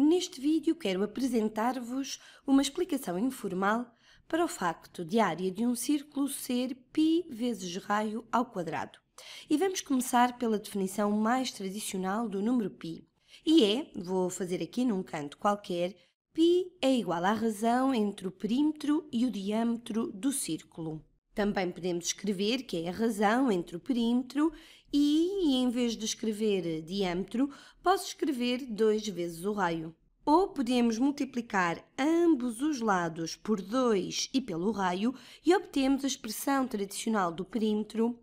Neste vídeo quero apresentar-vos uma explicação informal para o facto de a área de um círculo ser π vezes raio ao quadrado. E vamos começar pela definição mais tradicional do número π. E é, vou fazer aqui num canto qualquer, π é igual à razão entre o perímetro e o diâmetro do círculo. Também podemos escrever que é a razão entre o perímetro e, em vez de escrever diâmetro, posso escrever 2 vezes o raio. Ou podemos multiplicar ambos os lados por 2 e pelo raio e obtemos a expressão tradicional do perímetro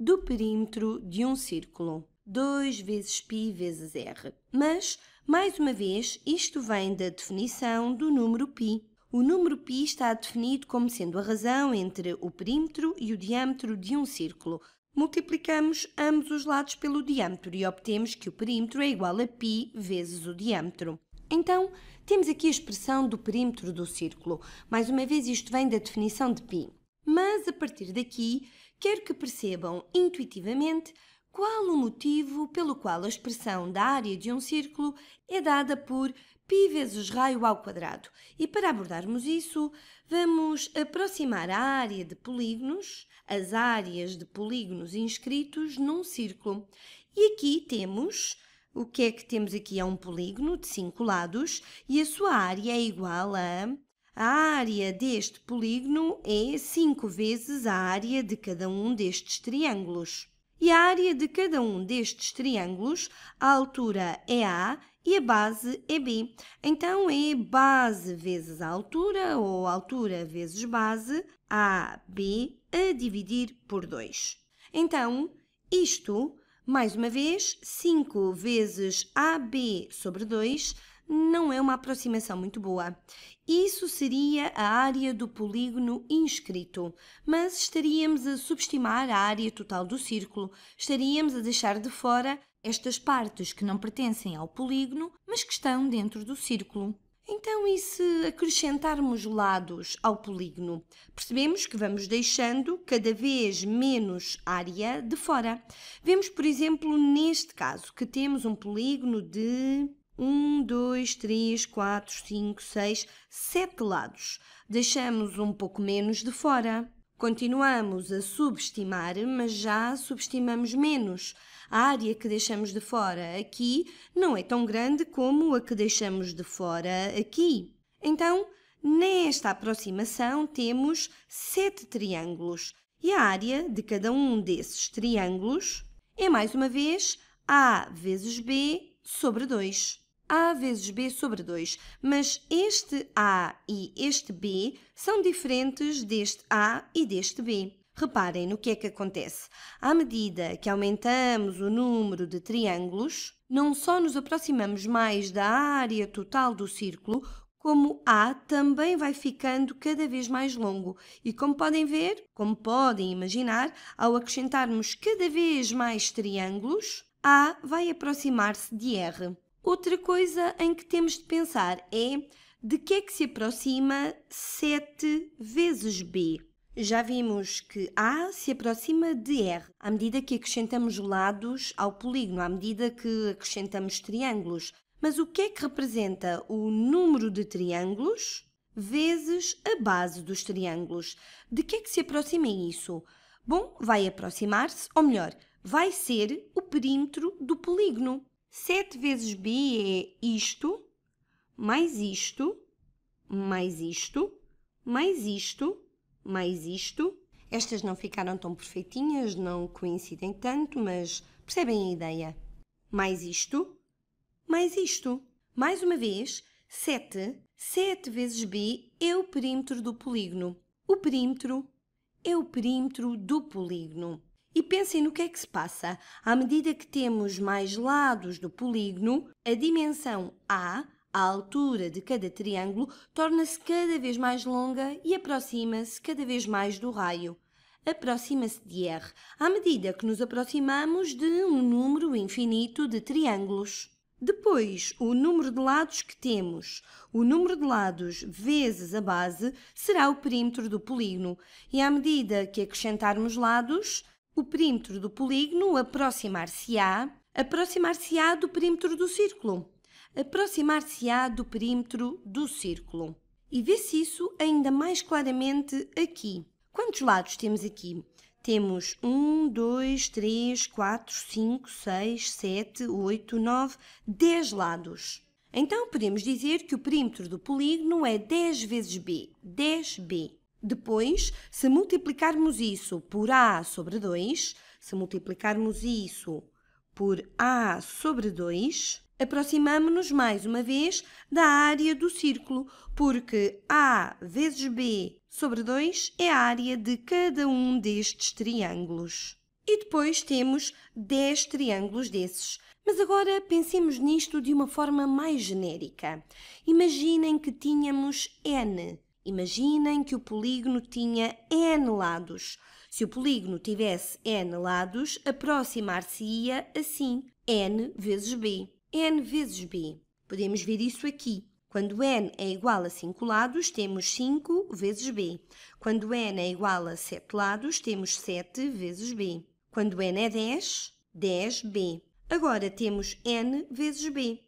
do perímetro de um círculo. 2 vezes π vezes r. Mas, mais uma vez, isto vem da definição do número π. O número π está definido como sendo a razão entre o perímetro e o diâmetro de um círculo, multiplicamos ambos os lados pelo diâmetro e obtemos que o perímetro é igual a π vezes o diâmetro. Então, temos aqui a expressão do perímetro do círculo. Mais uma vez, isto vem da definição de π. Mas, a partir daqui, quero que percebam intuitivamente qual o motivo pelo qual a expressão da área de um círculo é dada por π vezes raio ao quadrado. E para abordarmos isso, vamos aproximar a área de polígonos as áreas de polígonos inscritos num círculo. E aqui temos o que é que temos aqui? É um polígono de cinco lados e a sua área é igual a. A área deste polígono é 5 vezes a área de cada um destes triângulos. E a área de cada um destes triângulos, a altura é A e a base é B. Então é base vezes a altura, ou altura vezes base, AB a dividir por 2. Então, isto, mais uma vez, 5 vezes AB sobre 2 não é uma aproximação muito boa. Isso seria a área do polígono inscrito, mas estaríamos a subestimar a área total do círculo, estaríamos a deixar de fora estas partes que não pertencem ao polígono, mas que estão dentro do círculo. Então, e se acrescentarmos lados ao polígono? Percebemos que vamos deixando cada vez menos área de fora. Vemos, por exemplo, neste caso, que temos um polígono de 1, 2, 3, 4, 5, 6, 7 lados. Deixamos um pouco menos de fora. Continuamos a subestimar, mas já subestimamos menos a área que deixamos de fora aqui não é tão grande como a que deixamos de fora aqui. Então, nesta aproximação temos sete triângulos e a área de cada um desses triângulos é mais uma vez A vezes B sobre 2. A vezes B sobre 2, mas este A e este B são diferentes deste A e deste B. Reparem no que é que acontece. À medida que aumentamos o número de triângulos, não só nos aproximamos mais da área total do círculo, como A também vai ficando cada vez mais longo. E como podem ver, como podem imaginar, ao acrescentarmos cada vez mais triângulos, A vai aproximar-se de R. Outra coisa em que temos de pensar é de que é que se aproxima 7 vezes B? Já vimos que A se aproxima de R à medida que acrescentamos lados ao polígono, à medida que acrescentamos triângulos. Mas o que é que representa o número de triângulos vezes a base dos triângulos? De que é que se aproxima isso? Bom, vai aproximar-se, ou melhor, vai ser o perímetro do polígono. 7 vezes B é isto, mais isto, mais isto, mais isto mais isto. Estas não ficaram tão perfeitinhas, não coincidem tanto, mas percebem a ideia. Mais isto, mais isto. Mais uma vez, 7. 7 vezes B é o perímetro do polígono. O perímetro é o perímetro do polígono. E pensem no que é que se passa. À medida que temos mais lados do polígono, a dimensão A a altura de cada triângulo torna-se cada vez mais longa e aproxima-se cada vez mais do raio. Aproxima-se de R à medida que nos aproximamos de um número infinito de triângulos. Depois, o número de lados que temos. O número de lados vezes a base será o perímetro do polígono, e à medida que acrescentarmos lados, o perímetro do polígono aproximar-se-á aproximar-se-á do perímetro do círculo aproximar-se-á do perímetro do círculo. E vê-se isso ainda mais claramente aqui. Quantos lados temos aqui? Temos 1, 2, 3, 4, 5, 6, 7, 8, 9, 10 lados. Então podemos dizer que o perímetro do polígono é 10 vezes b, 10b. Depois, se multiplicarmos isso por a sobre 2, se multiplicarmos isso por A sobre 2, aproximamos-nos mais uma vez da área do círculo, porque A vezes B sobre 2 é a área de cada um destes triângulos. E depois temos 10 triângulos desses. Mas agora pensemos nisto de uma forma mais genérica. Imaginem que tínhamos N. Imaginem que o polígono tinha N lados. Se o polígono tivesse n lados, aproximar-se-ia assim, n vezes b. n vezes b. Podemos ver isso aqui. Quando n é igual a 5 lados, temos 5 vezes b. Quando n é igual a 7 lados, temos 7 vezes b. Quando n é 10, 10b. Agora temos n vezes b,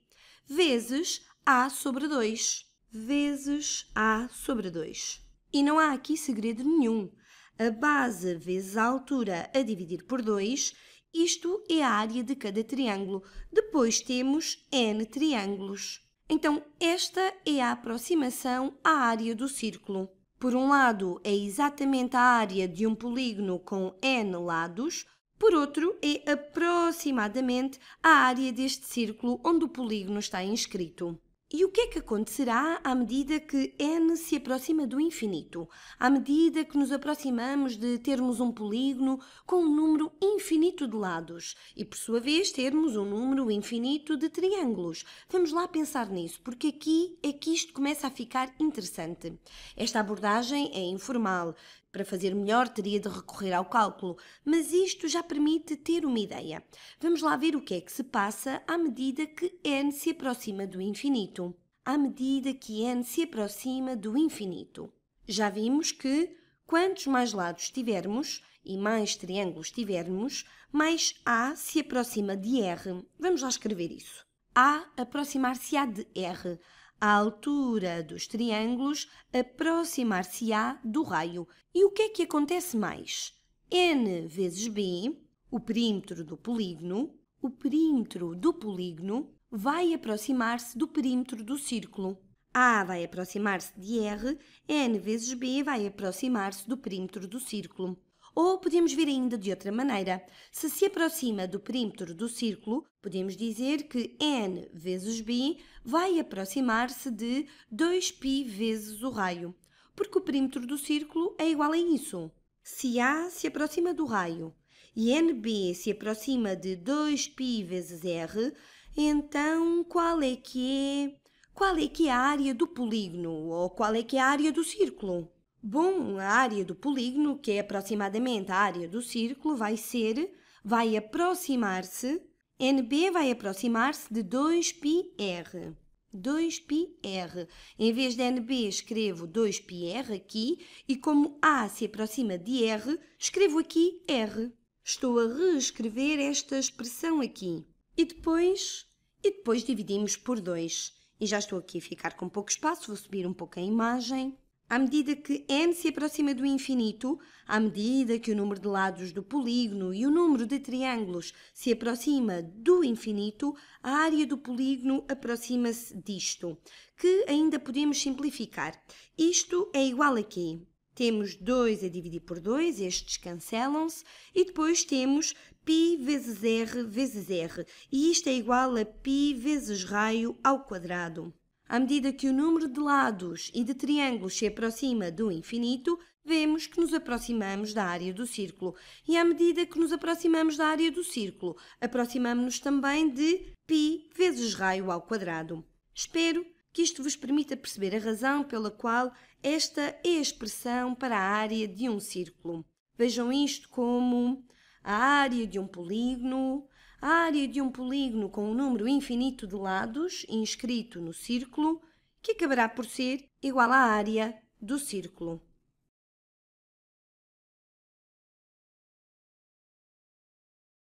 vezes a sobre 2, vezes a sobre 2. E não há aqui segredo nenhum a base vezes a altura a dividir por 2, isto é a área de cada triângulo. Depois temos n triângulos. Então, esta é a aproximação à área do círculo. Por um lado, é exatamente a área de um polígono com n lados, por outro, é aproximadamente a área deste círculo onde o polígono está inscrito. E o que é que acontecerá à medida que n se aproxima do infinito? À medida que nos aproximamos de termos um polígono com um número infinito de lados e, por sua vez, termos um número infinito de triângulos? Vamos lá pensar nisso, porque aqui é que isto começa a ficar interessante. Esta abordagem é informal. Para fazer melhor, teria de recorrer ao cálculo, mas isto já permite ter uma ideia. Vamos lá ver o que é que se passa à medida que n se aproxima do infinito. À medida que n se aproxima do infinito. Já vimos que, quantos mais lados tivermos e mais triângulos tivermos, mais A se aproxima de R. Vamos lá escrever isso. A aproximar-se-á de R. A altura dos triângulos aproximar-se-á do raio. E o que é que acontece mais? n vezes b, o perímetro do polígono, o perímetro do polígono vai aproximar-se do perímetro do círculo. A vai aproximar-se de R, N vezes B vai aproximar-se do perímetro do círculo ou podemos ver ainda de outra maneira. Se se aproxima do perímetro do círculo, podemos dizer que n vezes b vai aproximar-se de 2π vezes o raio, porque o perímetro do círculo é igual a isso. Se A se aproxima do raio e NB se aproxima de 2π vezes R, então qual é que é? Qual é que é a área do polígono ou qual é que é a área do círculo? Bom, a área do polígono, que é aproximadamente a área do círculo, vai ser, vai aproximar-se, NB vai aproximar-se de 2πr. 2πr. Em vez de NB, escrevo 2πr aqui e como A se aproxima de R, escrevo aqui R. Estou a reescrever esta expressão aqui. E depois, e depois dividimos por 2. E já estou aqui a ficar com pouco espaço, vou subir um pouco a imagem. À medida que m se aproxima do infinito, à medida que o número de lados do polígono e o número de triângulos se aproxima do infinito, a área do polígono aproxima-se disto, que ainda podemos simplificar. Isto é igual a quê? Temos 2 a dividir por 2, estes cancelam-se, e depois temos π vezes r vezes r, e isto é igual a π vezes raio ao quadrado. À medida que o número de lados e de triângulos se aproxima do infinito, vemos que nos aproximamos da área do círculo. E à medida que nos aproximamos da área do círculo, aproximamos-nos também de π vezes raio ao quadrado. Espero que isto vos permita perceber a razão pela qual esta é a expressão para a área de um círculo. Vejam isto como a área de um polígono, a área de um polígono com um número infinito de lados inscrito no círculo, que acabará por ser igual à área do círculo.